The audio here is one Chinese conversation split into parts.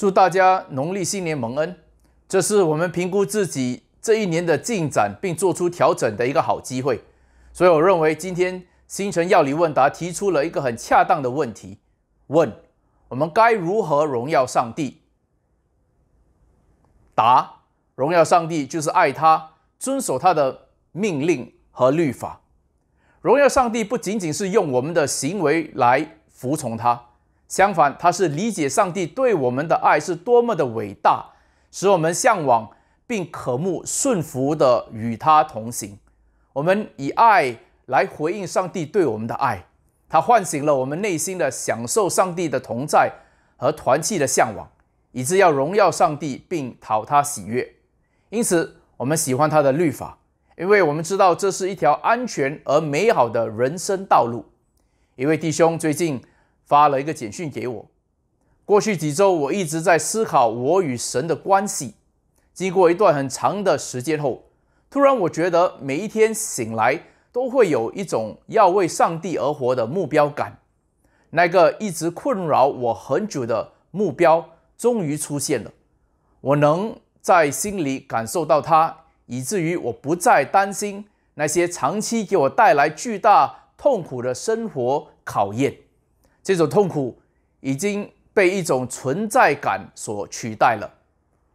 祝大家农历新年蒙恩，这是我们评估自己这一年的进展，并做出调整的一个好机会。所以，我认为今天星辰要理问答提出了一个很恰当的问题：问我们该如何荣耀上帝？答：荣耀上帝就是爱他，遵守他的命令和律法。荣耀上帝不仅仅是用我们的行为来服从他。相反，他是理解上帝对我们的爱是多么的伟大，使我们向往并渴慕顺服的与他同行。我们以爱来回应上帝对我们的爱，他唤醒了我们内心的享受上帝的同在和团契的向往，以致要荣耀上帝并讨他喜悦。因此，我们喜欢他的律法，因为我们知道这是一条安全而美好的人生道路。一位弟兄最近。发了一个简讯给我。过去几周，我一直在思考我与神的关系。经过一段很长的时间后，突然我觉得每一天醒来都会有一种要为上帝而活的目标感。那个一直困扰我很久的目标终于出现了，我能在心里感受到它，以至于我不再担心那些长期给我带来巨大痛苦的生活考验。这种痛苦已经被一种存在感所取代了。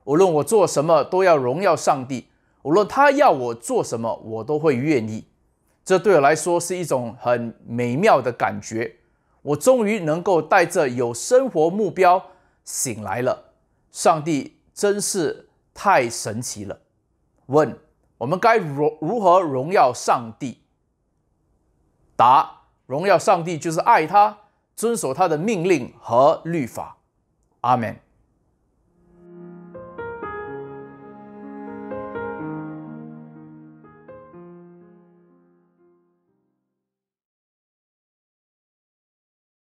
无论我做什么，都要荣耀上帝；无论他要我做什么，我都会愿意。这对我来说是一种很美妙的感觉。我终于能够带着有生活目标醒来了。上帝真是太神奇了。问：我们该如如何荣耀上帝？答：荣耀上帝就是爱他。遵守他的命令和律法，阿门。